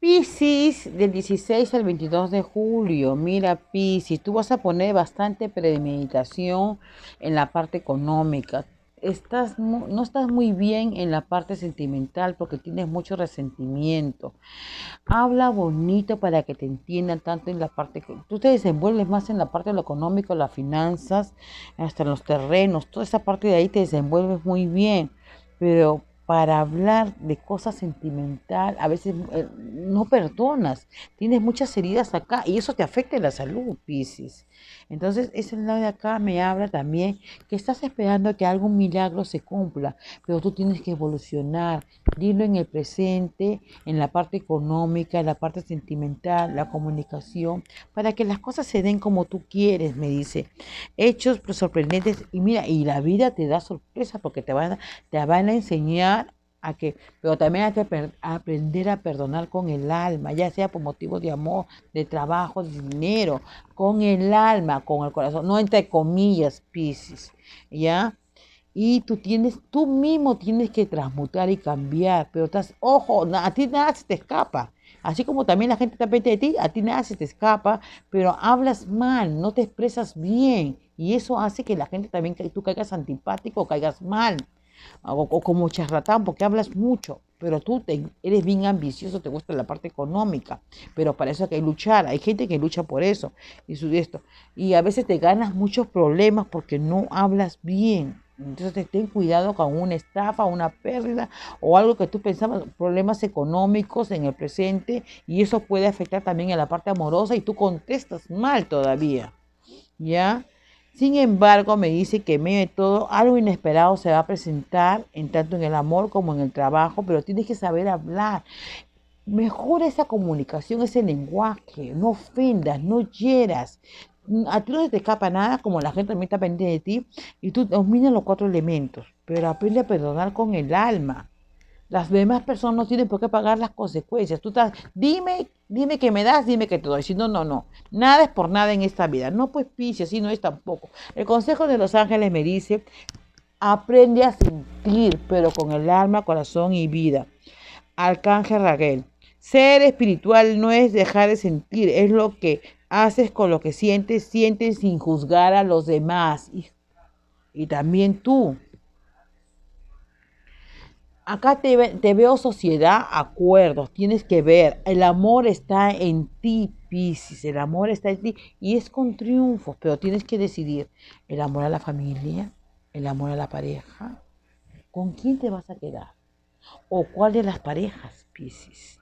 Piscis, del 16 al 22 de julio. Mira, Piscis, tú vas a poner bastante premeditación en la parte económica. Estás, no estás muy bien en la parte sentimental porque tienes mucho resentimiento. Habla bonito para que te entiendan tanto en la parte que tú te desenvuelves más en la parte de lo económico, las finanzas, hasta en los terrenos, toda esa parte de ahí te desenvuelves muy bien, pero para hablar de cosas sentimental, a veces eh, no perdonas, tienes muchas heridas acá y eso te afecta la salud, Pisces. Entonces, ese lado de acá me habla también que estás esperando que algún milagro se cumpla, pero tú tienes que evolucionar, dilo en el presente, en la parte económica, en la parte sentimental, la comunicación, para que las cosas se den como tú quieres, me dice. Hechos sorprendentes y mira, y la vida te da sorpresa porque te te van a enseñar que, pero también hay que aprender a perdonar con el alma, ya sea por motivos de amor, de trabajo, de dinero, con el alma, con el corazón, no entre comillas, Pisces, ¿ya? Y tú tienes, tú mismo tienes que transmutar y cambiar, pero estás, ojo, a ti nada se te escapa. Así como también la gente está de ti, a ti nada se te escapa, pero hablas mal, no te expresas bien. Y eso hace que la gente también, tú caigas antipático caigas mal o, como charlatán, porque hablas mucho, pero tú eres bien ambicioso, te gusta la parte económica, pero para eso hay que luchar, hay gente que lucha por eso y su esto, y a veces te ganas muchos problemas porque no hablas bien. Entonces ten cuidado con una estafa, una pérdida o algo que tú pensabas, problemas económicos en el presente y eso puede afectar también a la parte amorosa y tú contestas mal todavía. ¿Ya? Sin embargo, me dice que en medio de todo algo inesperado se va a presentar, en tanto en el amor como en el trabajo, pero tienes que saber hablar. Mejora esa comunicación, ese lenguaje, no ofendas, no hieras. Mm, a ti no te escapa nada, como la gente también está pendiente de ti, y tú dominas los cuatro elementos, pero aprende a perdonar con el alma. Las demás personas no tienen por qué pagar las consecuencias. Tú estás, dime, dime que me das, dime que te doy. Si no, no, no. Nada es por nada en esta vida. No pues piso si no es tampoco. El consejo de los ángeles me dice, aprende a sentir, pero con el alma, corazón y vida. Arcángel Raquel. Ser espiritual no es dejar de sentir, es lo que haces con lo que sientes, sientes sin juzgar a los demás. y, y también tú. Acá te, veo sociedad, acuerdos, tienes que ver, el amor está en ti, Pisis, el amor está en ti y es con triunfos, pero tienes que decidir el amor a la familia, el amor a la pareja, con quién te vas a quedar o cuál de las parejas, Pisis.